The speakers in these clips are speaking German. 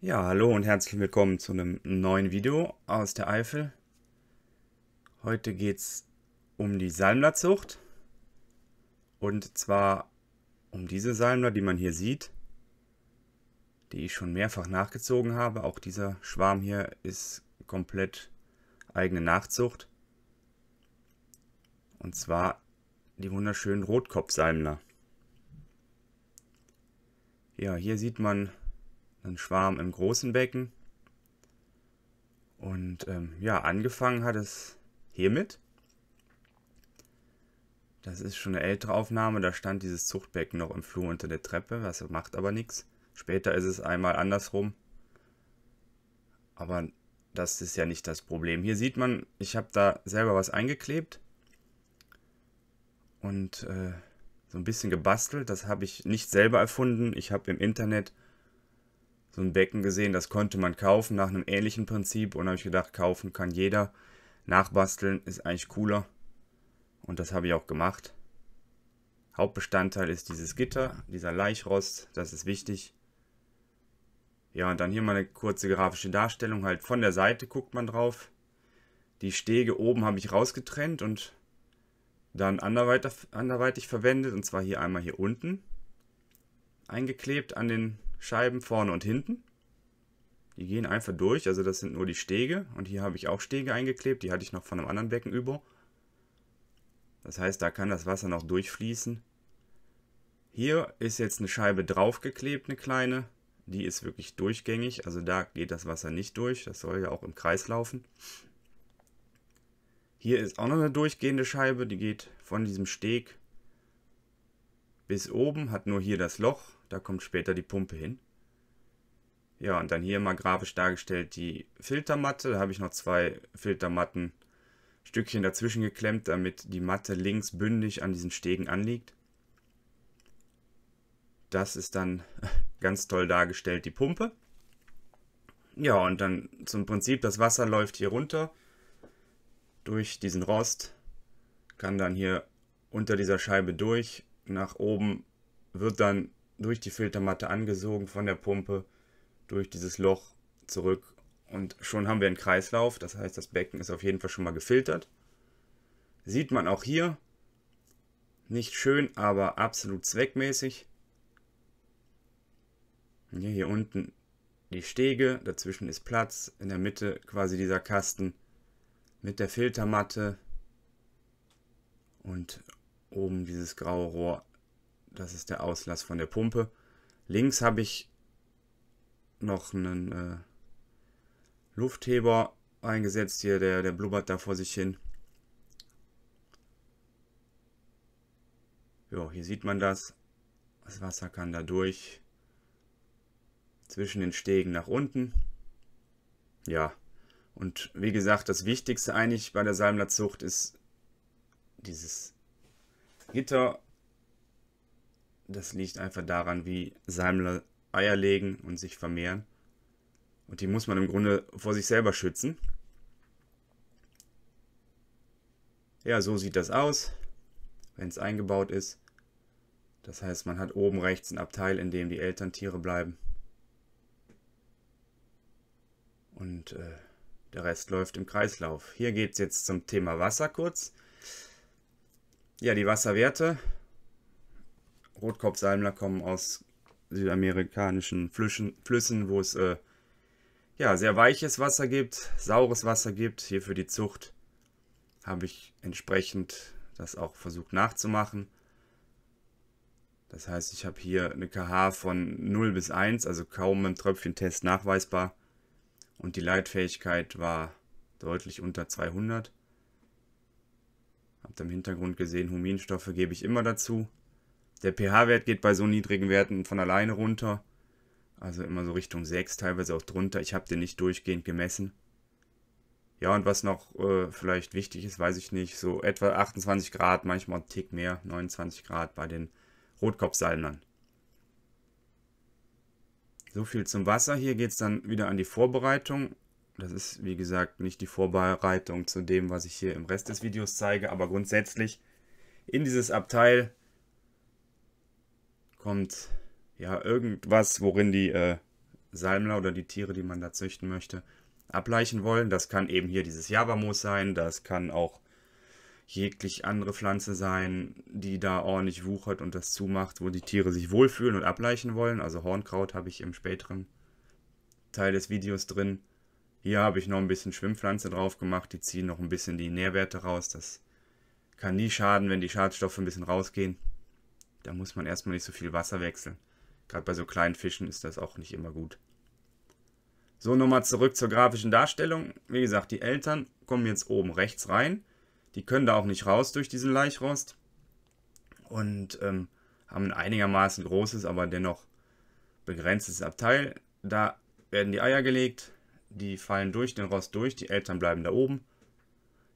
Ja, hallo und herzlich willkommen zu einem neuen Video aus der Eifel. Heute geht es um die Salmlerzucht. und zwar um diese Salmler, die man hier sieht, die ich schon mehrfach nachgezogen habe. Auch dieser Schwarm hier ist komplett eigene Nachzucht und zwar die wunderschönen Rotkopfsalmler. Ja, hier sieht man einen Schwarm im großen Becken. Und ähm, ja, angefangen hat es hiermit. Das ist schon eine ältere Aufnahme, da stand dieses Zuchtbecken noch im Flur unter der Treppe, was macht aber nichts. Später ist es einmal andersrum. Aber das ist ja nicht das Problem. Hier sieht man, ich habe da selber was eingeklebt und äh, so ein bisschen gebastelt. Das habe ich nicht selber erfunden. Ich habe im Internet so ein Becken gesehen, das konnte man kaufen nach einem ähnlichen Prinzip und habe ich gedacht, kaufen kann jeder. Nachbasteln ist eigentlich cooler und das habe ich auch gemacht. Hauptbestandteil ist dieses Gitter, dieser Leichrost, das ist wichtig. Ja, und dann hier mal eine kurze grafische Darstellung, halt von der Seite guckt man drauf. Die Stege oben habe ich rausgetrennt und dann anderweitig, anderweitig verwendet, und zwar hier einmal hier unten eingeklebt an den Scheiben vorne und hinten. Die gehen einfach durch, also das sind nur die Stege. Und hier habe ich auch Stege eingeklebt, die hatte ich noch von einem anderen Becken über. Das heißt, da kann das Wasser noch durchfließen. Hier ist jetzt eine Scheibe draufgeklebt, eine kleine. Die ist wirklich durchgängig, also da geht das Wasser nicht durch. Das soll ja auch im Kreis laufen. Hier ist auch noch eine durchgehende Scheibe, die geht von diesem Steg bis oben, hat nur hier das Loch, da kommt später die Pumpe hin. Ja, und dann hier mal grafisch dargestellt die Filtermatte. Da habe ich noch zwei Filtermattenstückchen dazwischen geklemmt, damit die Matte links bündig an diesen Stegen anliegt. Das ist dann ganz toll dargestellt, die Pumpe. Ja, und dann zum Prinzip, das Wasser läuft hier runter durch diesen Rost, kann dann hier unter dieser Scheibe durch, nach oben wird dann durch die Filtermatte angesogen von der Pumpe durch dieses Loch zurück und schon haben wir einen Kreislauf, das heißt das Becken ist auf jeden Fall schon mal gefiltert. Sieht man auch hier, nicht schön, aber absolut zweckmäßig. Hier, hier unten die Stege, dazwischen ist Platz, in der Mitte quasi dieser Kasten mit der Filtermatte und oben dieses graue Rohr das ist der Auslass von der Pumpe. Links habe ich noch einen äh, Luftheber eingesetzt hier, der, der blubbert da vor sich hin. Ja, hier sieht man das. Das Wasser kann da durch. Zwischen den Stegen nach unten. Ja, und wie gesagt, das Wichtigste eigentlich bei der Salmlerzucht ist dieses Gitter das liegt einfach daran, wie Salmler Eier legen und sich vermehren. Und die muss man im Grunde vor sich selber schützen. Ja, so sieht das aus, wenn es eingebaut ist. Das heißt, man hat oben rechts ein Abteil, in dem die Elterntiere bleiben. Und äh, der Rest läuft im Kreislauf. Hier geht es jetzt zum Thema Wasser kurz. Ja, die Wasserwerte Rotkopfsalmler kommen aus südamerikanischen Flüschen, Flüssen, wo es äh, ja, sehr weiches Wasser gibt, saures Wasser gibt. Hier für die Zucht habe ich entsprechend das auch versucht nachzumachen. Das heißt, ich habe hier eine KH von 0 bis 1, also kaum im Tröpfchentest nachweisbar. Und die Leitfähigkeit war deutlich unter 200. Habt ihr im Hintergrund gesehen, Huminstoffe gebe ich immer dazu. Der pH-Wert geht bei so niedrigen Werten von alleine runter. Also immer so Richtung 6, teilweise auch drunter. Ich habe den nicht durchgehend gemessen. Ja, und was noch äh, vielleicht wichtig ist, weiß ich nicht, so etwa 28 Grad, manchmal einen Tick mehr, 29 Grad bei den Rotkopfsalmern. So viel zum Wasser. Hier geht es dann wieder an die Vorbereitung. Das ist, wie gesagt, nicht die Vorbereitung zu dem, was ich hier im Rest des Videos zeige, aber grundsätzlich in dieses Abteil kommt ja irgendwas, worin die äh, Salmler oder die Tiere, die man da züchten möchte, ableichen wollen. Das kann eben hier dieses Javamoos sein, das kann auch jeglich andere Pflanze sein, die da ordentlich wuchert und das zumacht, wo die Tiere sich wohlfühlen und ableichen wollen. Also Hornkraut habe ich im späteren Teil des Videos drin. Hier habe ich noch ein bisschen Schwimmpflanze drauf gemacht, die ziehen noch ein bisschen die Nährwerte raus. Das kann nie schaden, wenn die Schadstoffe ein bisschen rausgehen. Da muss man erstmal nicht so viel Wasser wechseln. Gerade bei so kleinen Fischen ist das auch nicht immer gut. So, nochmal zurück zur grafischen Darstellung. Wie gesagt, die Eltern kommen jetzt oben rechts rein. Die können da auch nicht raus durch diesen Laichrost. Und ähm, haben ein einigermaßen großes, aber dennoch begrenztes Abteil. Da werden die Eier gelegt. Die fallen durch den Rost durch. Die Eltern bleiben da oben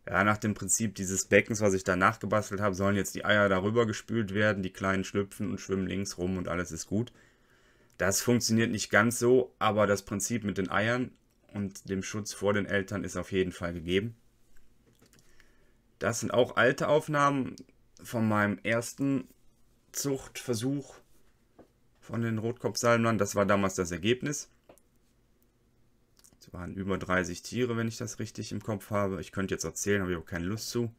ja, nach dem Prinzip dieses Beckens, was ich danach gebastelt habe, sollen jetzt die Eier darüber gespült werden, die Kleinen schlüpfen und schwimmen links rum und alles ist gut. Das funktioniert nicht ganz so, aber das Prinzip mit den Eiern und dem Schutz vor den Eltern ist auf jeden Fall gegeben. Das sind auch alte Aufnahmen von meinem ersten Zuchtversuch von den Rotkopfsalmlern. Das war damals das Ergebnis waren über 30 Tiere, wenn ich das richtig im Kopf habe. Ich könnte jetzt erzählen, habe ich auch keine Lust zu.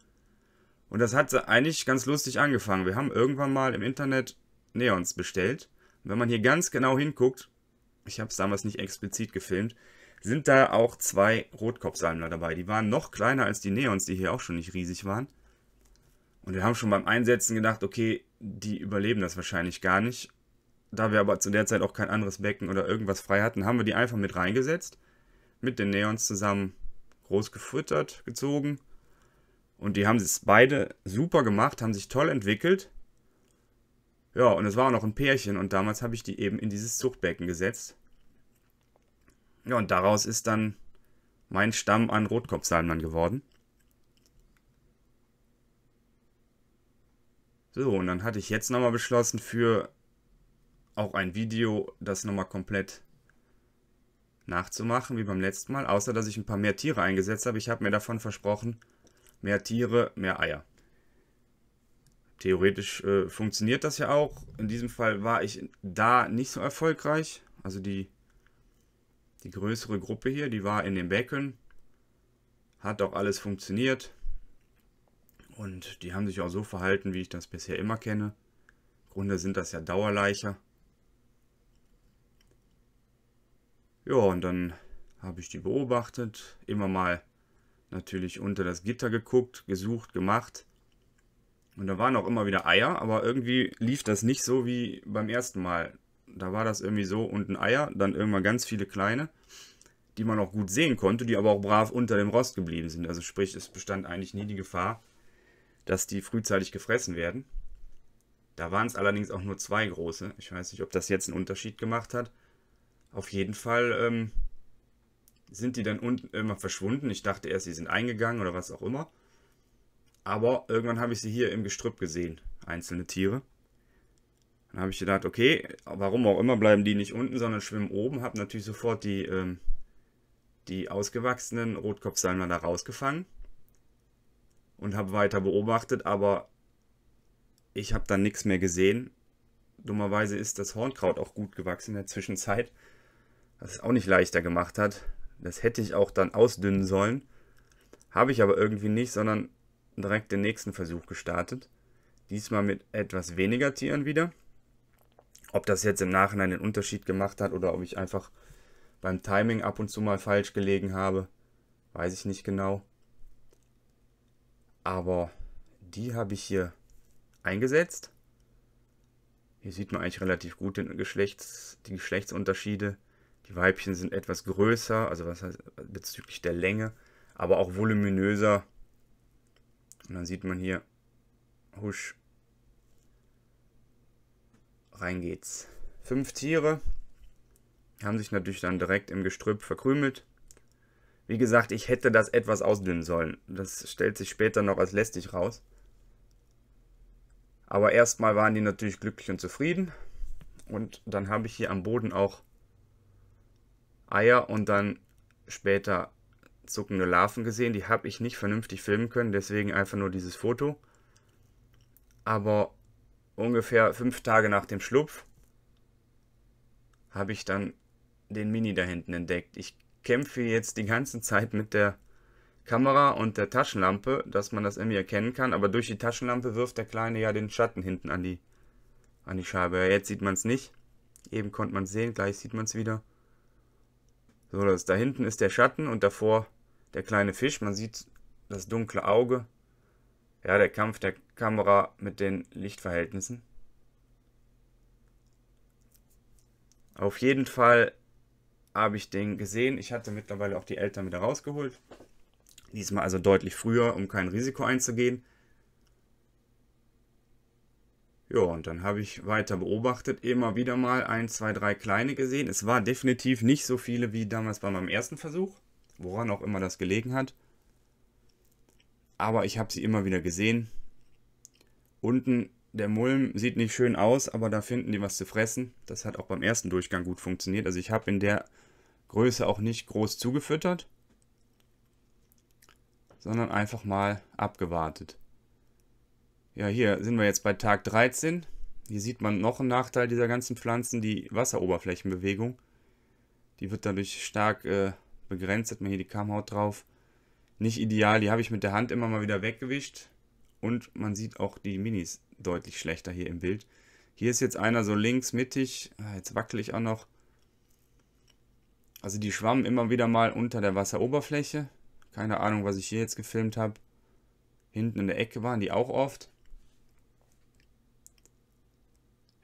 Und das hat eigentlich ganz lustig angefangen. Wir haben irgendwann mal im Internet Neons bestellt. Und wenn man hier ganz genau hinguckt, ich habe es damals nicht explizit gefilmt, sind da auch zwei Rotkopfsalmler dabei. Die waren noch kleiner als die Neons, die hier auch schon nicht riesig waren. Und wir haben schon beim Einsetzen gedacht, okay, die überleben das wahrscheinlich gar nicht. Da wir aber zu der Zeit auch kein anderes Becken oder irgendwas frei hatten, haben wir die einfach mit reingesetzt mit den Neons zusammen groß gefüttert, gezogen. Und die haben es beide super gemacht, haben sich toll entwickelt. Ja, und es war auch noch ein Pärchen und damals habe ich die eben in dieses Zuchtbecken gesetzt. Ja, und daraus ist dann mein Stamm an Rotkopfsalmlern geworden. So, und dann hatte ich jetzt nochmal beschlossen für auch ein Video, das nochmal komplett nachzumachen wie beim letzten Mal, außer dass ich ein paar mehr Tiere eingesetzt habe. Ich habe mir davon versprochen, mehr Tiere, mehr Eier. Theoretisch äh, funktioniert das ja auch. In diesem Fall war ich da nicht so erfolgreich. Also die, die größere Gruppe hier, die war in dem Becken. Hat auch alles funktioniert. Und die haben sich auch so verhalten, wie ich das bisher immer kenne. Im Grunde sind das ja Dauerleicher. Ja, und dann habe ich die beobachtet, immer mal natürlich unter das Gitter geguckt, gesucht, gemacht. Und da waren auch immer wieder Eier, aber irgendwie lief das nicht so wie beim ersten Mal. Da war das irgendwie so unten Eier, dann irgendwann ganz viele kleine, die man auch gut sehen konnte, die aber auch brav unter dem Rost geblieben sind. Also sprich, es bestand eigentlich nie die Gefahr, dass die frühzeitig gefressen werden. Da waren es allerdings auch nur zwei große. Ich weiß nicht, ob das jetzt einen Unterschied gemacht hat. Auf jeden Fall ähm, sind die dann unten immer verschwunden. Ich dachte erst, sie sind eingegangen oder was auch immer. Aber irgendwann habe ich sie hier im Gestrüpp gesehen, einzelne Tiere. Dann habe ich gedacht, okay, warum auch immer bleiben die nicht unten, sondern schwimmen oben. Habe natürlich sofort die, ähm, die ausgewachsenen Rotkopfsalmer da rausgefangen und habe weiter beobachtet, aber ich habe dann nichts mehr gesehen. Dummerweise ist das Hornkraut auch gut gewachsen in der Zwischenzeit was es auch nicht leichter gemacht hat. Das hätte ich auch dann ausdünnen sollen. Habe ich aber irgendwie nicht, sondern direkt den nächsten Versuch gestartet. Diesmal mit etwas weniger Tieren wieder. Ob das jetzt im Nachhinein den Unterschied gemacht hat oder ob ich einfach beim Timing ab und zu mal falsch gelegen habe, weiß ich nicht genau. Aber die habe ich hier eingesetzt. Hier sieht man eigentlich relativ gut den Geschlechts, die Geschlechtsunterschiede. Die Weibchen sind etwas größer, also was heißt bezüglich der Länge, aber auch voluminöser. Und dann sieht man hier, husch, rein geht's. Fünf Tiere haben sich natürlich dann direkt im Gestrüpp verkrümelt. Wie gesagt, ich hätte das etwas ausdünnen sollen. Das stellt sich später noch als lästig raus. Aber erstmal waren die natürlich glücklich und zufrieden. Und dann habe ich hier am Boden auch Eier und dann später zuckende Larven gesehen. Die habe ich nicht vernünftig filmen können, deswegen einfach nur dieses Foto. Aber ungefähr fünf Tage nach dem Schlupf habe ich dann den Mini da hinten entdeckt. Ich kämpfe jetzt die ganze Zeit mit der Kamera und der Taschenlampe, dass man das irgendwie erkennen kann. Aber durch die Taschenlampe wirft der Kleine ja den Schatten hinten an die, an die Scheibe. jetzt sieht man es nicht. Eben konnte man es sehen, gleich sieht man es wieder. So, das, da hinten ist der Schatten und davor der kleine Fisch. Man sieht das dunkle Auge. Ja, der Kampf der Kamera mit den Lichtverhältnissen. Auf jeden Fall habe ich den gesehen. Ich hatte mittlerweile auch die Eltern wieder rausgeholt. Diesmal also deutlich früher, um kein Risiko einzugehen. Ja, und dann habe ich weiter beobachtet, immer wieder mal ein, zwei, drei kleine gesehen. Es war definitiv nicht so viele wie damals bei meinem ersten Versuch, woran auch immer das gelegen hat. Aber ich habe sie immer wieder gesehen. Unten der Mulm sieht nicht schön aus, aber da finden die was zu fressen. Das hat auch beim ersten Durchgang gut funktioniert. Also ich habe in der Größe auch nicht groß zugefüttert, sondern einfach mal abgewartet. Ja, hier sind wir jetzt bei Tag 13. Hier sieht man noch einen Nachteil dieser ganzen Pflanzen, die Wasseroberflächenbewegung. Die wird dadurch stark äh, begrenzt, hat man hier die Kammhaut drauf. Nicht ideal, die habe ich mit der Hand immer mal wieder weggewischt. Und man sieht auch die Minis deutlich schlechter hier im Bild. Hier ist jetzt einer so links mittig, ah, jetzt wackel ich auch noch. Also die schwammen immer wieder mal unter der Wasseroberfläche. Keine Ahnung, was ich hier jetzt gefilmt habe. Hinten in der Ecke waren die auch oft.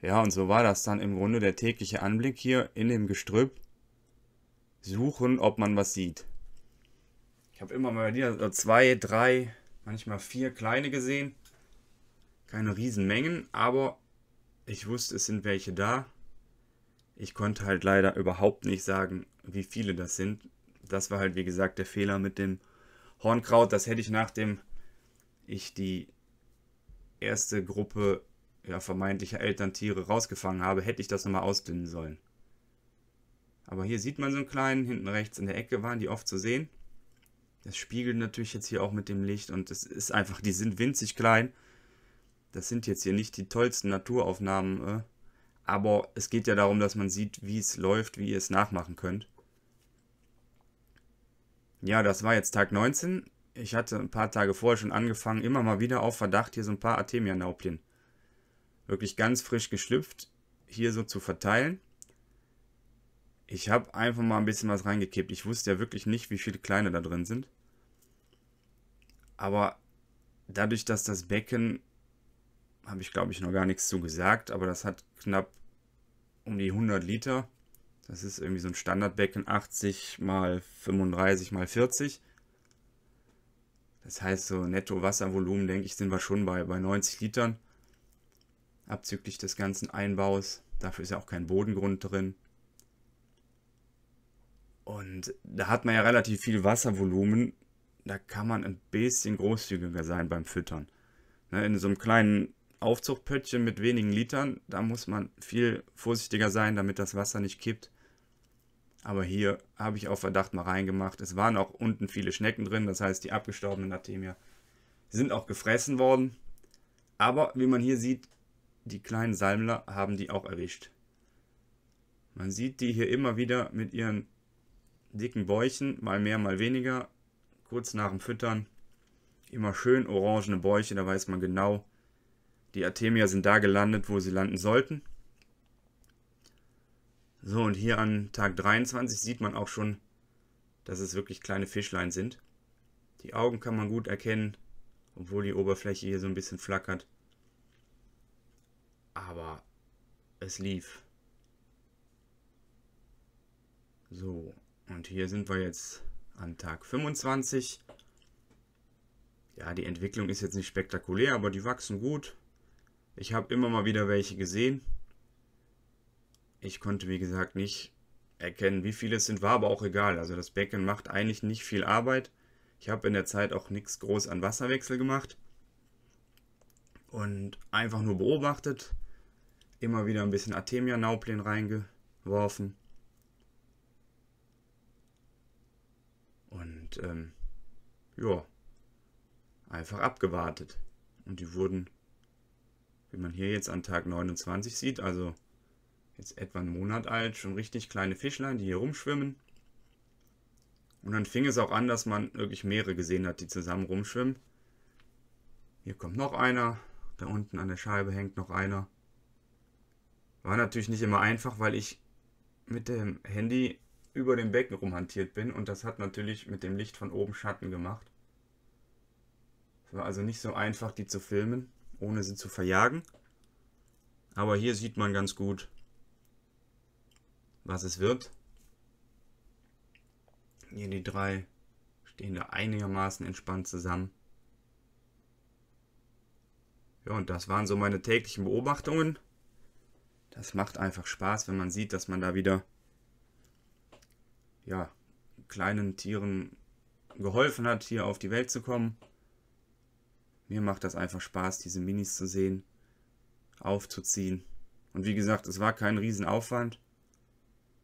Ja, und so war das dann im Grunde der tägliche Anblick hier in dem Gestrüpp. Suchen, ob man was sieht. Ich habe immer mal wieder zwei, drei, manchmal vier kleine gesehen. Keine Riesenmengen, aber ich wusste, es sind welche da. Ich konnte halt leider überhaupt nicht sagen, wie viele das sind. Das war halt, wie gesagt, der Fehler mit dem Hornkraut. Das hätte ich nachdem ich die erste Gruppe ja, vermeintlicher Elterntiere rausgefangen habe, hätte ich das nochmal ausdünnen sollen. Aber hier sieht man so einen kleinen, hinten rechts in der Ecke waren die oft zu sehen. Das spiegelt natürlich jetzt hier auch mit dem Licht und es ist einfach, die sind winzig klein. Das sind jetzt hier nicht die tollsten Naturaufnahmen, äh, aber es geht ja darum, dass man sieht, wie es läuft, wie ihr es nachmachen könnt. Ja, das war jetzt Tag 19. Ich hatte ein paar Tage vorher schon angefangen, immer mal wieder auf Verdacht hier so ein paar Artemia-Naupien wirklich ganz frisch geschlüpft, hier so zu verteilen. Ich habe einfach mal ein bisschen was reingekippt. Ich wusste ja wirklich nicht, wie viele kleine da drin sind. Aber dadurch, dass das Becken, habe ich glaube ich noch gar nichts zu gesagt, aber das hat knapp um die 100 Liter. Das ist irgendwie so ein Standardbecken, 80 mal 35 mal 40. Das heißt, so netto Wasservolumen, denke ich, sind wir schon bei, bei 90 Litern abzüglich des ganzen Einbaus. Dafür ist ja auch kein Bodengrund drin. Und da hat man ja relativ viel Wasservolumen. Da kann man ein bisschen großzügiger sein beim Füttern. Ne, in so einem kleinen Aufzuchtpöttchen mit wenigen Litern, da muss man viel vorsichtiger sein, damit das Wasser nicht kippt. Aber hier habe ich auf Verdacht mal reingemacht. Es waren auch unten viele Schnecken drin, das heißt, die abgestorbenen Artemia sind auch gefressen worden. Aber wie man hier sieht, die kleinen Salmler haben die auch erwischt. Man sieht die hier immer wieder mit ihren dicken Bäuchen, mal mehr, mal weniger, kurz nach dem Füttern. Immer schön orangene Bäuche, da weiß man genau, die Artemia sind da gelandet, wo sie landen sollten. So, und hier an Tag 23 sieht man auch schon, dass es wirklich kleine Fischlein sind. Die Augen kann man gut erkennen, obwohl die Oberfläche hier so ein bisschen flackert aber es lief. So, und hier sind wir jetzt an Tag 25. Ja, die Entwicklung ist jetzt nicht spektakulär, aber die wachsen gut. Ich habe immer mal wieder welche gesehen. Ich konnte, wie gesagt, nicht erkennen, wie viele es sind, war aber auch egal. Also das Becken macht eigentlich nicht viel Arbeit. Ich habe in der Zeit auch nichts groß an Wasserwechsel gemacht und einfach nur beobachtet. Immer wieder ein bisschen Artemia-Nauplin reingeworfen. Und ähm, ja, einfach abgewartet. Und die wurden, wie man hier jetzt an Tag 29 sieht, also jetzt etwa einen Monat alt, schon richtig kleine Fischlein, die hier rumschwimmen. Und dann fing es auch an, dass man wirklich mehrere gesehen hat, die zusammen rumschwimmen. Hier kommt noch einer. Da unten an der Scheibe hängt noch einer. War natürlich nicht immer einfach, weil ich mit dem Handy über dem Becken rumhantiert bin und das hat natürlich mit dem Licht von oben Schatten gemacht. Es war also nicht so einfach, die zu filmen, ohne sie zu verjagen. Aber hier sieht man ganz gut, was es wird. Hier die drei stehen da einigermaßen entspannt zusammen. Ja, und das waren so meine täglichen Beobachtungen. Das macht einfach Spaß, wenn man sieht, dass man da wieder ja, kleinen Tieren geholfen hat, hier auf die Welt zu kommen. Mir macht das einfach Spaß, diese Minis zu sehen, aufzuziehen. Und wie gesagt, es war kein Riesenaufwand.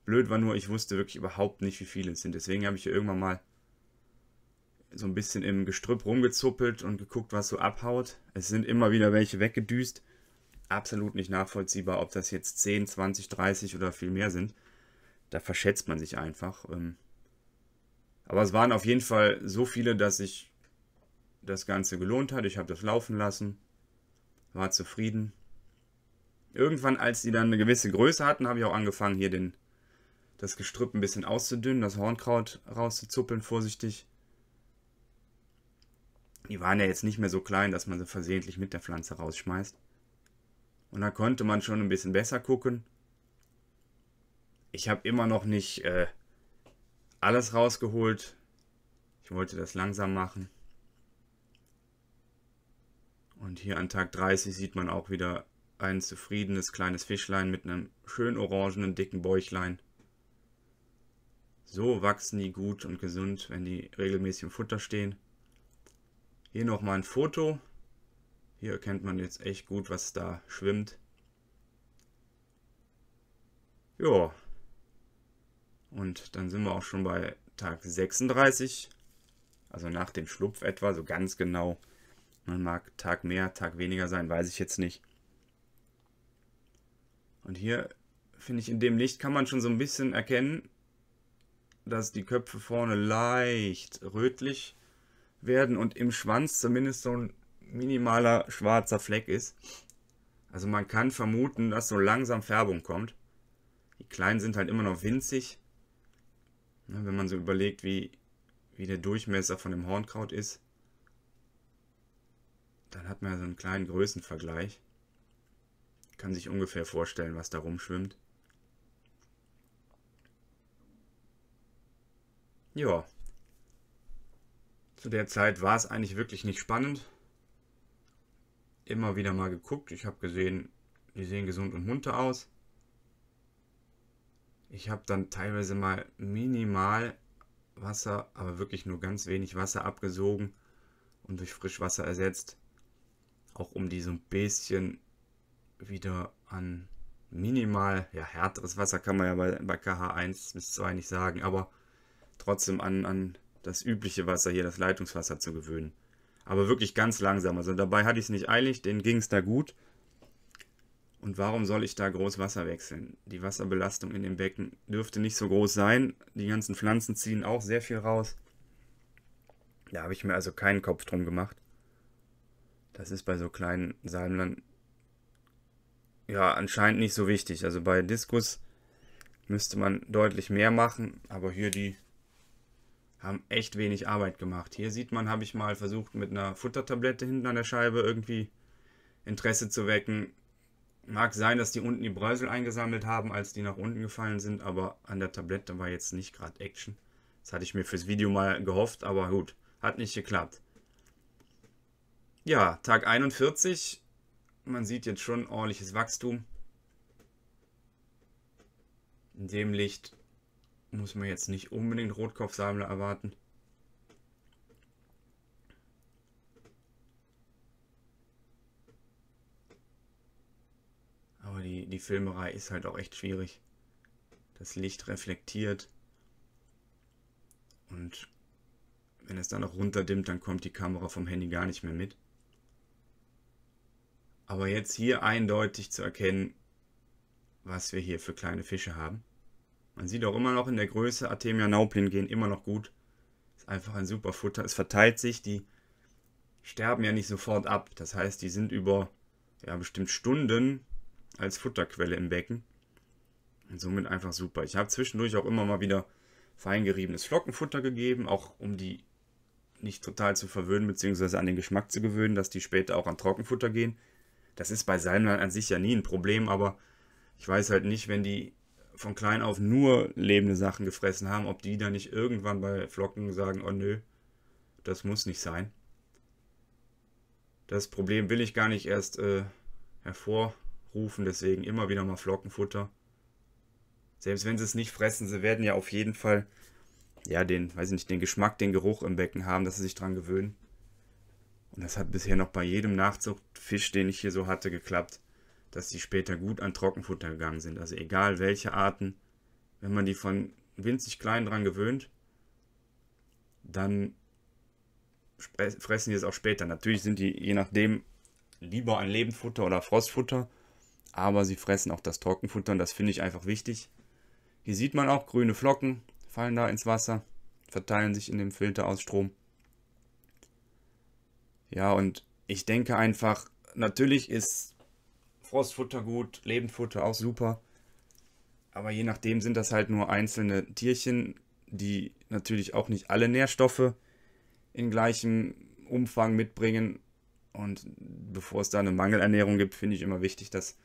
Blöd war nur, ich wusste wirklich überhaupt nicht, wie viele es sind. Deswegen habe ich hier irgendwann mal so ein bisschen im Gestrüpp rumgezuppelt und geguckt, was so abhaut. Es sind immer wieder welche weggedüst. Absolut nicht nachvollziehbar, ob das jetzt 10, 20, 30 oder viel mehr sind. Da verschätzt man sich einfach. Ähm. Aber es waren auf jeden Fall so viele, dass sich das Ganze gelohnt hat. Ich habe das laufen lassen, war zufrieden. Irgendwann, als die dann eine gewisse Größe hatten, habe ich auch angefangen, hier den, das Gestrüpp ein bisschen auszudünnen, das Hornkraut rauszuzuppeln, vorsichtig die waren ja jetzt nicht mehr so klein, dass man sie versehentlich mit der Pflanze rausschmeißt. Und da konnte man schon ein bisschen besser gucken. Ich habe immer noch nicht äh, alles rausgeholt. Ich wollte das langsam machen. Und hier an Tag 30 sieht man auch wieder ein zufriedenes kleines Fischlein mit einem schön orangenen dicken Bäuchlein. So wachsen die gut und gesund, wenn die regelmäßig im Futter stehen. Hier nochmal ein Foto. Hier erkennt man jetzt echt gut, was da schwimmt. Ja. Und dann sind wir auch schon bei Tag 36. Also nach dem Schlupf etwa, so ganz genau. Man mag Tag mehr, Tag weniger sein, weiß ich jetzt nicht. Und hier finde ich, in dem Licht kann man schon so ein bisschen erkennen, dass die Köpfe vorne leicht rötlich sind werden und im Schwanz zumindest so ein minimaler schwarzer Fleck ist. Also man kann vermuten, dass so langsam Färbung kommt. Die Kleinen sind halt immer noch winzig. Ne, wenn man so überlegt, wie, wie der Durchmesser von dem Hornkraut ist, dann hat man ja so einen kleinen Größenvergleich. Kann sich ungefähr vorstellen, was da rumschwimmt. Ja. Zu der Zeit war es eigentlich wirklich nicht spannend. Immer wieder mal geguckt. Ich habe gesehen, die sehen gesund und munter aus. Ich habe dann teilweise mal minimal Wasser, aber wirklich nur ganz wenig Wasser abgesogen und durch Frischwasser ersetzt. Auch um die so ein bisschen wieder an minimal, ja, härteres Wasser kann man ja bei, bei KH1 bis 2 nicht sagen, aber trotzdem an, an das übliche Wasser hier, das Leitungswasser zu gewöhnen. Aber wirklich ganz langsam. Also dabei hatte ich es nicht eilig, denen ging es da gut. Und warum soll ich da groß Wasser wechseln? Die Wasserbelastung in dem Becken dürfte nicht so groß sein. Die ganzen Pflanzen ziehen auch sehr viel raus. Da habe ich mir also keinen Kopf drum gemacht. Das ist bei so kleinen Salmlern ja anscheinend nicht so wichtig. Also bei Diskus müsste man deutlich mehr machen, aber hier die haben echt wenig Arbeit gemacht. Hier sieht man, habe ich mal versucht, mit einer Futtertablette hinten an der Scheibe irgendwie Interesse zu wecken. Mag sein, dass die unten die Bräusel eingesammelt haben, als die nach unten gefallen sind, aber an der Tablette war jetzt nicht gerade Action. Das hatte ich mir fürs Video mal gehofft, aber gut, hat nicht geklappt. Ja, Tag 41. Man sieht jetzt schon ordentliches Wachstum. In dem Licht muss man jetzt nicht unbedingt Rotkopfsammler erwarten. Aber die, die Filmerei ist halt auch echt schwierig. Das Licht reflektiert. Und wenn es dann noch runterdimmt, dann kommt die Kamera vom Handy gar nicht mehr mit. Aber jetzt hier eindeutig zu erkennen, was wir hier für kleine Fische haben. Man sieht auch immer noch in der Größe, Artemia Nauplin gehen immer noch gut. Ist einfach ein super Futter. Es verteilt sich, die sterben ja nicht sofort ab. Das heißt, die sind über ja, bestimmt Stunden als Futterquelle im Becken. Und somit einfach super. Ich habe zwischendurch auch immer mal wieder feingeriebenes Flockenfutter gegeben, auch um die nicht total zu verwöhnen, beziehungsweise an den Geschmack zu gewöhnen, dass die später auch an Trockenfutter gehen. Das ist bei Salmlern an sich ja nie ein Problem, aber ich weiß halt nicht, wenn die von klein auf nur lebende Sachen gefressen haben, ob die dann nicht irgendwann bei Flocken sagen, oh nö, das muss nicht sein. Das Problem will ich gar nicht erst äh, hervorrufen, deswegen immer wieder mal Flockenfutter. Selbst wenn sie es nicht fressen, sie werden ja auf jeden Fall ja den, weiß ich nicht, den Geschmack, den Geruch im Becken haben, dass sie sich dran gewöhnen. Und das hat bisher noch bei jedem Nachzuchtfisch, den ich hier so hatte, geklappt dass sie später gut an Trockenfutter gegangen sind. Also egal welche Arten, wenn man die von winzig klein dran gewöhnt, dann fressen die es auch später. Natürlich sind die je nachdem lieber an Lebendfutter oder Frostfutter, aber sie fressen auch das Trockenfutter und das finde ich einfach wichtig. Hier sieht man auch grüne Flocken fallen da ins Wasser, verteilen sich in dem Filter aus Strom. Ja, und ich denke einfach, natürlich ist Frostfutter gut, Lebendfutter auch super. Aber je nachdem sind das halt nur einzelne Tierchen, die natürlich auch nicht alle Nährstoffe in gleichem Umfang mitbringen. Und bevor es da eine Mangelernährung gibt, finde ich immer wichtig, dass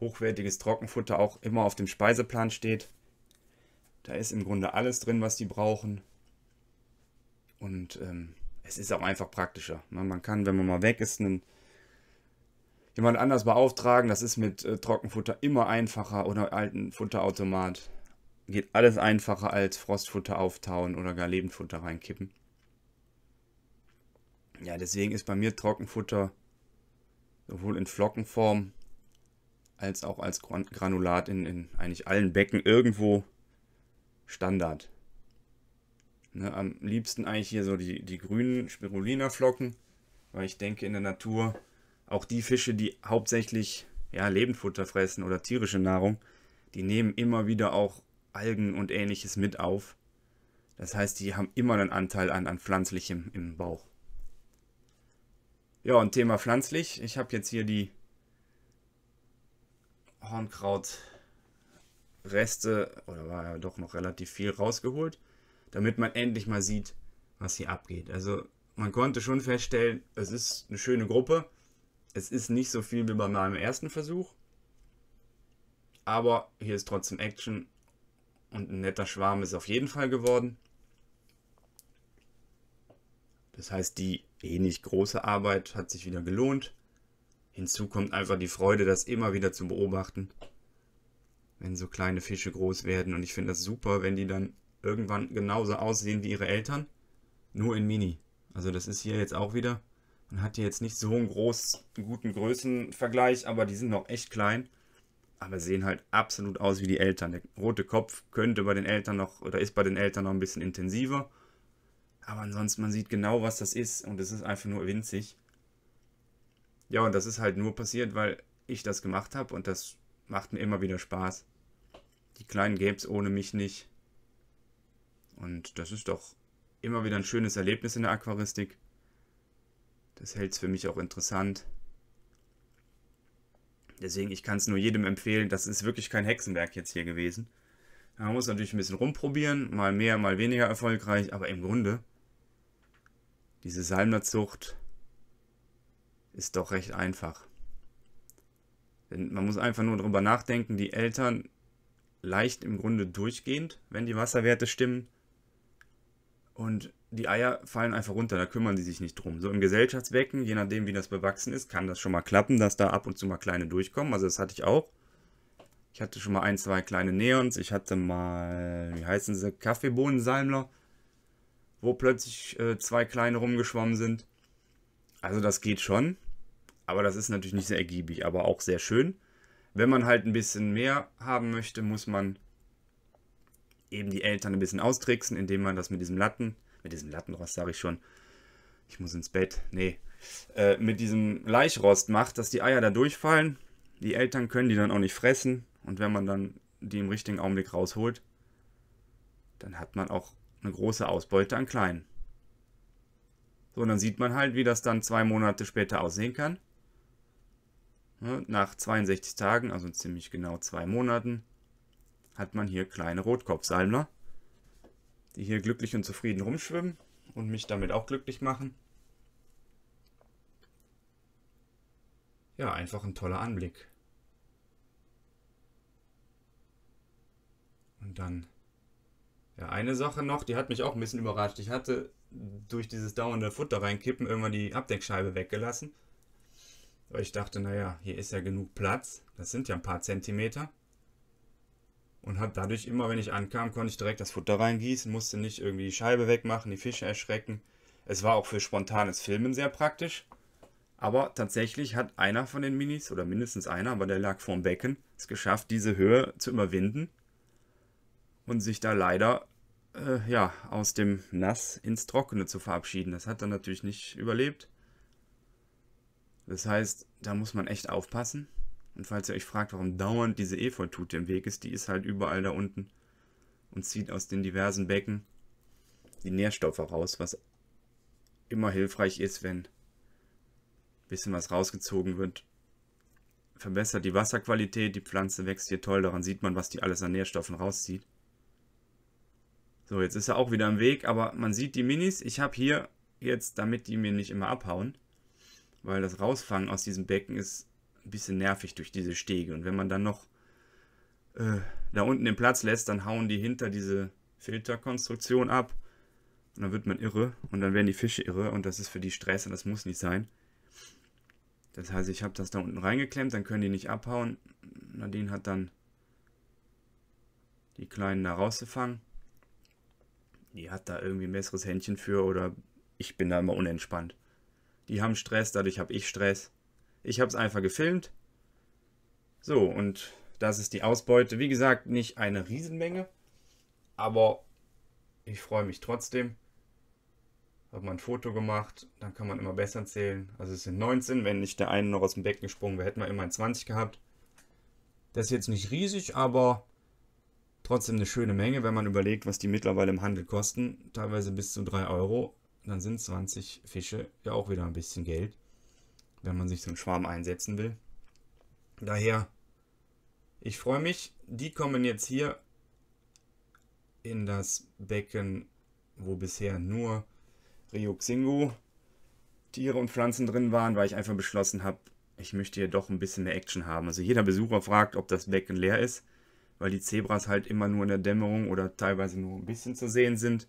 hochwertiges Trockenfutter auch immer auf dem Speiseplan steht. Da ist im Grunde alles drin, was die brauchen. Und ähm, es ist auch einfach praktischer. Ne? Man kann, wenn man mal weg ist, einen jemand anders beauftragen. Das ist mit äh, Trockenfutter immer einfacher oder alten Futterautomat. Geht alles einfacher als Frostfutter auftauen oder gar Lebendfutter reinkippen. Ja, deswegen ist bei mir Trockenfutter sowohl in Flockenform als auch als Granulat in, in eigentlich allen Becken irgendwo Standard. Ne, am liebsten eigentlich hier so die, die grünen Spirulina-Flocken, weil ich denke, in der Natur auch die Fische, die hauptsächlich ja, Lebendfutter fressen oder tierische Nahrung, die nehmen immer wieder auch Algen und ähnliches mit auf. Das heißt, die haben immer einen Anteil an, an pflanzlichem im Bauch. Ja, und Thema pflanzlich. Ich habe jetzt hier die Hornkrautreste, oder war ja doch noch relativ viel, rausgeholt, damit man endlich mal sieht, was hier abgeht. Also man konnte schon feststellen, es ist eine schöne Gruppe, es ist nicht so viel wie bei meinem ersten Versuch. Aber hier ist trotzdem Action. Und ein netter Schwarm ist auf jeden Fall geworden. Das heißt, die wenig große Arbeit hat sich wieder gelohnt. Hinzu kommt einfach die Freude, das immer wieder zu beobachten. Wenn so kleine Fische groß werden. Und ich finde das super, wenn die dann irgendwann genauso aussehen wie ihre Eltern. Nur in Mini. Also das ist hier jetzt auch wieder man hat hier jetzt nicht so einen groß guten Größenvergleich, aber die sind noch echt klein. Aber sehen halt absolut aus wie die Eltern. Der rote Kopf könnte bei den Eltern noch, oder ist bei den Eltern noch ein bisschen intensiver. Aber ansonsten, man sieht genau, was das ist. Und es ist einfach nur winzig. Ja, und das ist halt nur passiert, weil ich das gemacht habe. Und das macht mir immer wieder Spaß. Die Kleinen gäbe es ohne mich nicht. Und das ist doch immer wieder ein schönes Erlebnis in der Aquaristik. Das hält es für mich auch interessant. Deswegen, ich kann es nur jedem empfehlen. Das ist wirklich kein Hexenwerk jetzt hier gewesen. Man muss natürlich ein bisschen rumprobieren, mal mehr, mal weniger erfolgreich, aber im Grunde, diese Salmnerzucht ist doch recht einfach. Denn man muss einfach nur darüber nachdenken, die Eltern leicht im Grunde durchgehend, wenn die Wasserwerte stimmen. Und die Eier fallen einfach runter, da kümmern die sich nicht drum. So im Gesellschaftswecken, je nachdem wie das bewachsen ist, kann das schon mal klappen, dass da ab und zu mal kleine durchkommen. Also das hatte ich auch. Ich hatte schon mal ein, zwei kleine Neons. Ich hatte mal, wie heißen sie, Kaffeebohnensalmler, wo plötzlich äh, zwei kleine rumgeschwommen sind. Also das geht schon. Aber das ist natürlich nicht sehr ergiebig, aber auch sehr schön. Wenn man halt ein bisschen mehr haben möchte, muss man eben die Eltern ein bisschen austricksen, indem man das mit diesem Latten mit diesem Lattenrost sage ich schon, ich muss ins Bett, nee, äh, mit diesem Laichrost macht, dass die Eier da durchfallen. Die Eltern können die dann auch nicht fressen. Und wenn man dann die im richtigen Augenblick rausholt, dann hat man auch eine große Ausbeute an Kleinen. So, und dann sieht man halt, wie das dann zwei Monate später aussehen kann. Ne, nach 62 Tagen, also ziemlich genau zwei Monaten, hat man hier kleine Rotkopfsalmler die hier glücklich und zufrieden rumschwimmen und mich damit auch glücklich machen. Ja, einfach ein toller Anblick. Und dann, ja, eine Sache noch, die hat mich auch ein bisschen überrascht. Ich hatte durch dieses dauernde Futter reinkippen irgendwann die Abdeckscheibe weggelassen. Weil ich dachte, naja, hier ist ja genug Platz. Das sind ja ein paar Zentimeter und habe dadurch immer, wenn ich ankam, konnte ich direkt das Futter reingießen, musste nicht irgendwie die Scheibe wegmachen, die Fische erschrecken. Es war auch für spontanes Filmen sehr praktisch. Aber tatsächlich hat einer von den Minis, oder mindestens einer, aber der lag vorm Becken, es geschafft, diese Höhe zu überwinden und sich da leider äh, ja, aus dem Nass ins Trockene zu verabschieden. Das hat er natürlich nicht überlebt. Das heißt, da muss man echt aufpassen. Und falls ihr euch fragt, warum dauernd diese Efeutute im Weg ist, die ist halt überall da unten und zieht aus den diversen Becken die Nährstoffe raus, was immer hilfreich ist, wenn ein bisschen was rausgezogen wird. Verbessert die Wasserqualität, die Pflanze wächst hier toll, daran sieht man, was die alles an Nährstoffen rauszieht. So, jetzt ist er auch wieder im Weg, aber man sieht die Minis. Ich habe hier jetzt, damit die mir nicht immer abhauen, weil das Rausfangen aus diesem Becken ist ein bisschen nervig durch diese Stege. Und wenn man dann noch äh, da unten den Platz lässt, dann hauen die hinter diese Filterkonstruktion ab. Und dann wird man irre und dann werden die Fische irre und das ist für die Stress und das muss nicht sein. Das heißt, ich habe das da unten reingeklemmt, dann können die nicht abhauen. Nadine hat dann die Kleinen da rausgefangen. Die hat da irgendwie ein besseres Händchen für oder ich bin da immer unentspannt. Die haben Stress, dadurch habe ich Stress. Ich habe es einfach gefilmt. So, und das ist die Ausbeute. Wie gesagt, nicht eine Riesenmenge, aber ich freue mich trotzdem. Habe mal ein Foto gemacht, dann kann man immer besser zählen. Also es sind 19, wenn nicht der eine noch aus dem Becken gesprungen wäre, hätten wir immer ein 20 gehabt. Das ist jetzt nicht riesig, aber trotzdem eine schöne Menge, wenn man überlegt, was die mittlerweile im Handel kosten. Teilweise bis zu 3 Euro. Dann sind 20 Fische ja auch wieder ein bisschen Geld wenn man sich zum Schwarm einsetzen will. Daher, ich freue mich. Die kommen jetzt hier in das Becken, wo bisher nur Ryuxingu Tiere und Pflanzen drin waren, weil ich einfach beschlossen habe, ich möchte hier doch ein bisschen mehr Action haben. Also jeder Besucher fragt, ob das Becken leer ist, weil die Zebras halt immer nur in der Dämmerung oder teilweise nur ein bisschen zu sehen sind.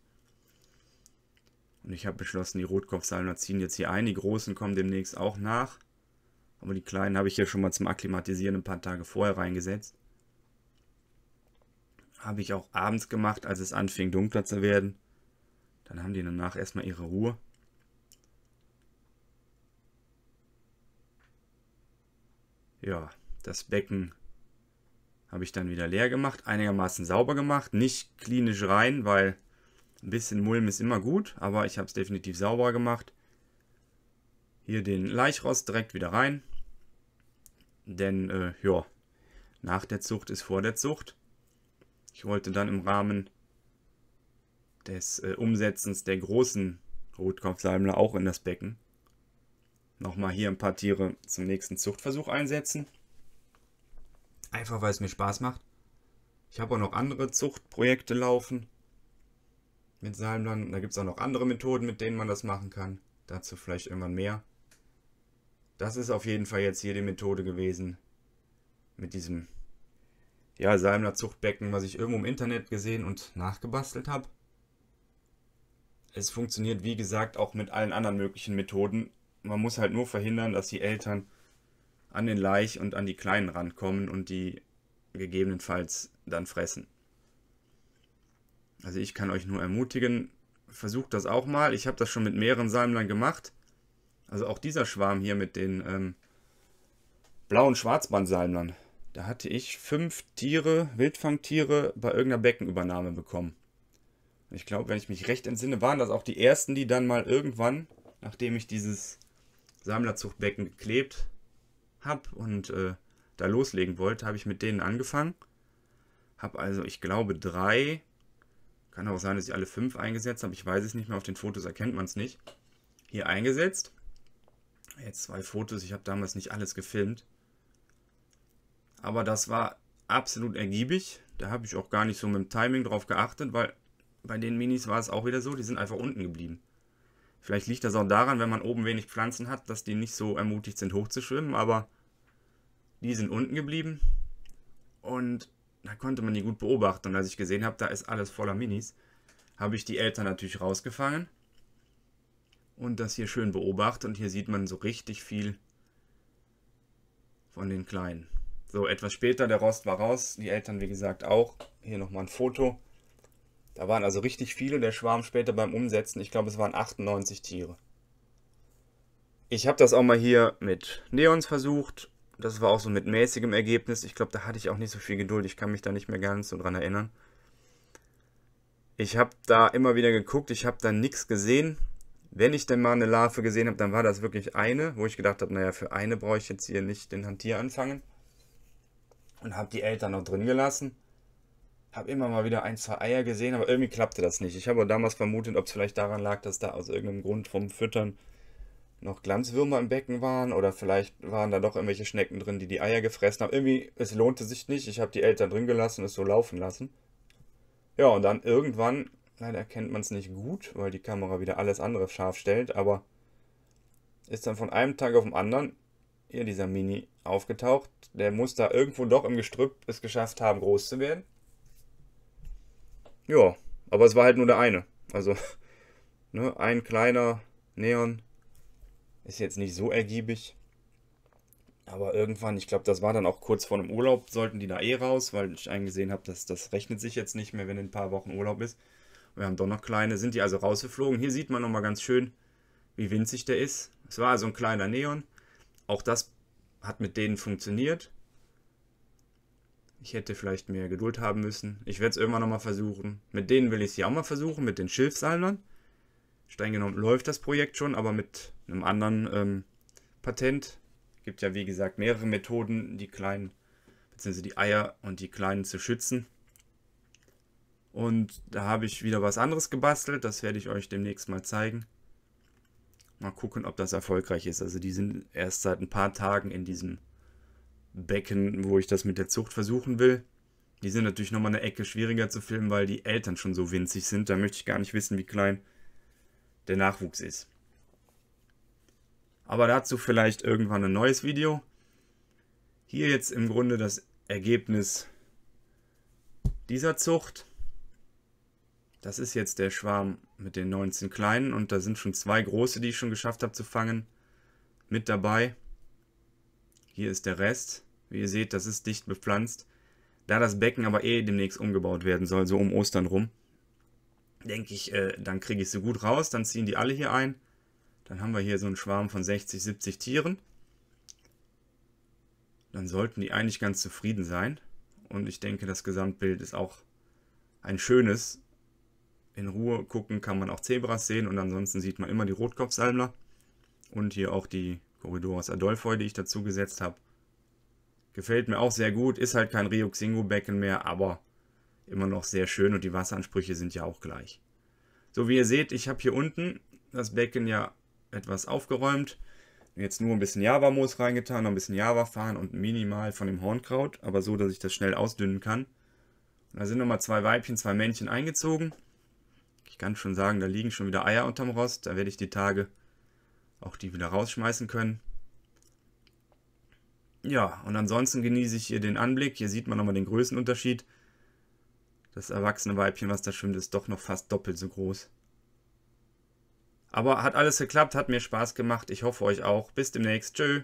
Und ich habe beschlossen, die Rotkopfsalmer ziehen jetzt hier ein. Die großen kommen demnächst auch nach. Aber die kleinen habe ich hier schon mal zum Akklimatisieren ein paar Tage vorher reingesetzt. Habe ich auch abends gemacht, als es anfing dunkler zu werden. Dann haben die danach erstmal ihre Ruhe. Ja, das Becken habe ich dann wieder leer gemacht, einigermaßen sauber gemacht, nicht klinisch rein, weil ein bisschen Mulm ist immer gut, aber ich habe es definitiv sauber gemacht. Hier den Leichrost direkt wieder rein. Denn, äh, ja, nach der Zucht ist vor der Zucht. Ich wollte dann im Rahmen des äh, Umsetzens der großen Rotkopfsalmler auch in das Becken nochmal hier ein paar Tiere zum nächsten Zuchtversuch einsetzen. Einfach weil es mir Spaß macht. Ich habe auch noch andere Zuchtprojekte laufen mit Salmland. Da gibt es auch noch andere Methoden, mit denen man das machen kann. Dazu vielleicht irgendwann mehr. Das ist auf jeden Fall jetzt hier die Methode gewesen. Mit diesem ja, Salmler Zuchtbecken, was ich irgendwo im Internet gesehen und nachgebastelt habe. Es funktioniert, wie gesagt, auch mit allen anderen möglichen Methoden. Man muss halt nur verhindern, dass die Eltern an den Laich und an die Kleinen rankommen und die gegebenenfalls dann fressen. Also ich kann euch nur ermutigen, versucht das auch mal. Ich habe das schon mit mehreren Salmlern gemacht. Also auch dieser Schwarm hier mit den ähm, blauen Schwarzbandsalmlern. Da hatte ich fünf Tiere, Wildfangtiere, bei irgendeiner Beckenübernahme bekommen. ich glaube, wenn ich mich recht entsinne, waren das auch die ersten, die dann mal irgendwann, nachdem ich dieses Sammlerzuchtbecken geklebt habe und äh, da loslegen wollte, habe ich mit denen angefangen. Habe also, ich glaube, drei kann auch sein, dass ich alle fünf eingesetzt habe. Ich weiß es nicht mehr. Auf den Fotos erkennt man es nicht. Hier eingesetzt. Jetzt äh, zwei Fotos. Ich habe damals nicht alles gefilmt. Aber das war absolut ergiebig. Da habe ich auch gar nicht so mit dem Timing drauf geachtet, weil bei den Minis war es auch wieder so, die sind einfach unten geblieben. Vielleicht liegt das auch daran, wenn man oben wenig Pflanzen hat, dass die nicht so ermutigt sind, hochzuschwimmen, aber die sind unten geblieben. Und da konnte man die gut beobachten. Und als ich gesehen habe, da ist alles voller Minis, habe ich die Eltern natürlich rausgefangen und das hier schön beobachtet. Und hier sieht man so richtig viel von den Kleinen. So, etwas später, der Rost war raus, die Eltern wie gesagt auch. Hier nochmal ein Foto. Da waren also richtig viele, der Schwarm später beim Umsetzen, ich glaube es waren 98 Tiere. Ich habe das auch mal hier mit Neons versucht, das war auch so mit mäßigem Ergebnis. Ich glaube, da hatte ich auch nicht so viel Geduld. Ich kann mich da nicht mehr ganz so dran erinnern. Ich habe da immer wieder geguckt, ich habe da nichts gesehen. Wenn ich denn mal eine Larve gesehen habe, dann war das wirklich eine, wo ich gedacht habe, naja, für eine brauche ich jetzt hier nicht den Hantier anfangen. Und habe die Eltern noch drin gelassen. Habe immer mal wieder ein, zwei Eier gesehen, aber irgendwie klappte das nicht. Ich habe damals vermutet, ob es vielleicht daran lag, dass da aus irgendeinem Grund vom Füttern noch Glanzwürmer im Becken waren oder vielleicht waren da doch irgendwelche Schnecken drin, die die Eier gefressen haben. Irgendwie, es lohnte sich nicht. Ich habe die Eltern drin gelassen, es so laufen lassen. Ja, und dann irgendwann, leider erkennt man es nicht gut, weil die Kamera wieder alles andere scharf stellt, aber ist dann von einem Tag auf den anderen hier dieser Mini aufgetaucht. Der muss da irgendwo doch im Gestrüpp es geschafft haben, groß zu werden. Ja, aber es war halt nur der eine. Also, ne, ein kleiner Neon ist jetzt nicht so ergiebig. Aber irgendwann, ich glaube, das war dann auch kurz vor dem Urlaub, sollten die da eh raus, weil ich eingesehen habe, dass das rechnet sich jetzt nicht mehr, wenn in ein paar Wochen Urlaub ist. Wir haben doch noch kleine, sind die also rausgeflogen. Hier sieht man nochmal ganz schön, wie winzig der ist. Es war also ein kleiner Neon. Auch das hat mit denen funktioniert. Ich hätte vielleicht mehr Geduld haben müssen. Ich werde es irgendwann nochmal versuchen. Mit denen will ich es ja auch mal versuchen, mit den Schilfsalmern streng genommen läuft das Projekt schon, aber mit einem anderen ähm, Patent. Gibt ja wie gesagt mehrere Methoden, die kleinen, beziehungsweise die Eier und die kleinen zu schützen. Und da habe ich wieder was anderes gebastelt, das werde ich euch demnächst mal zeigen. Mal gucken, ob das erfolgreich ist. Also die sind erst seit ein paar Tagen in diesem Becken, wo ich das mit der Zucht versuchen will. Die sind natürlich nochmal eine Ecke schwieriger zu filmen, weil die Eltern schon so winzig sind. Da möchte ich gar nicht wissen, wie klein der Nachwuchs ist. Aber dazu vielleicht irgendwann ein neues Video. Hier jetzt im Grunde das Ergebnis dieser Zucht. Das ist jetzt der Schwarm mit den 19 kleinen und da sind schon zwei große, die ich schon geschafft habe zu fangen, mit dabei. Hier ist der Rest. Wie ihr seht, das ist dicht bepflanzt. Da das Becken aber eh demnächst umgebaut werden soll, so um Ostern rum, denke ich, äh, dann kriege ich sie gut raus, dann ziehen die alle hier ein. Dann haben wir hier so einen Schwarm von 60, 70 Tieren. Dann sollten die eigentlich ganz zufrieden sein. Und ich denke, das Gesamtbild ist auch ein schönes. In Ruhe gucken kann man auch Zebras sehen und ansonsten sieht man immer die Rotkopfsalmler. Und hier auch die Corridoras Adolfoi, die ich dazu gesetzt habe. Gefällt mir auch sehr gut, ist halt kein Rio Ryuxingo-Becken mehr, aber immer noch sehr schön und die Wasseransprüche sind ja auch gleich. So wie ihr seht, ich habe hier unten das Becken ja etwas aufgeräumt. Jetzt nur ein bisschen Java-Moos reingetan, noch ein bisschen Java-Fahren und minimal von dem Hornkraut, aber so, dass ich das schnell ausdünnen kann. Und da sind nochmal zwei Weibchen, zwei Männchen eingezogen. Ich kann schon sagen, da liegen schon wieder Eier unterm Rost. Da werde ich die Tage auch die wieder rausschmeißen können. Ja, und ansonsten genieße ich hier den Anblick. Hier sieht man nochmal den Größenunterschied das erwachsene Weibchen, was da schwimmt, ist doch noch fast doppelt so groß. Aber hat alles geklappt, hat mir Spaß gemacht. Ich hoffe euch auch. Bis demnächst. Tschö.